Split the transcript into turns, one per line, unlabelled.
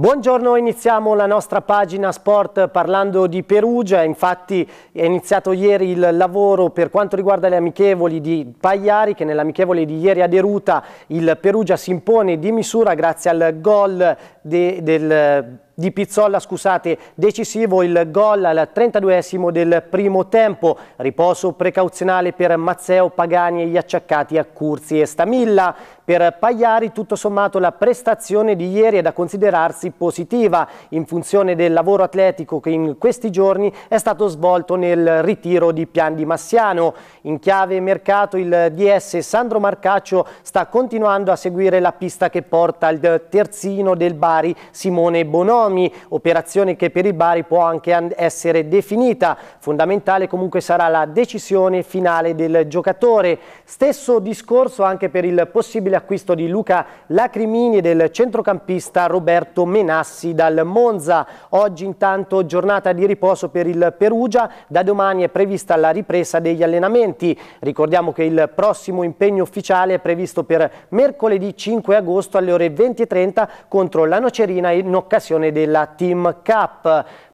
Buongiorno, iniziamo la nostra pagina sport parlando di Perugia, infatti è iniziato ieri il lavoro per quanto riguarda le amichevoli di Pagliari che nell'amichevole di ieri a Deruta il Perugia si impone di misura grazie al gol de, del, di Pizzolla, scusate, decisivo il gol al 32esimo del primo tempo, riposo precauzionale per Mazzeo Pagani e gli acciaccati a Curzi e Stamilla. Per Pagliari tutto sommato la prestazione di ieri è da considerarsi positiva in funzione del lavoro atletico che in questi giorni è stato svolto nel ritiro di Pian di Massiano. In chiave mercato il DS Sandro Marcaccio sta continuando a seguire la pista che porta al terzino del bar Bari Simone Bonomi, operazione che per il Bari può anche essere definita. Fondamentale comunque sarà la decisione finale del giocatore. Stesso discorso anche per il possibile acquisto di Luca Lacrimini e del centrocampista Roberto Menassi dal Monza. Oggi intanto giornata di riposo per il Perugia, da domani è prevista la ripresa degli allenamenti. Ricordiamo che il prossimo impegno ufficiale è previsto per mercoledì 5 agosto alle ore 20.30 contro la Nocerino Nocerina in occasione della Team Cup.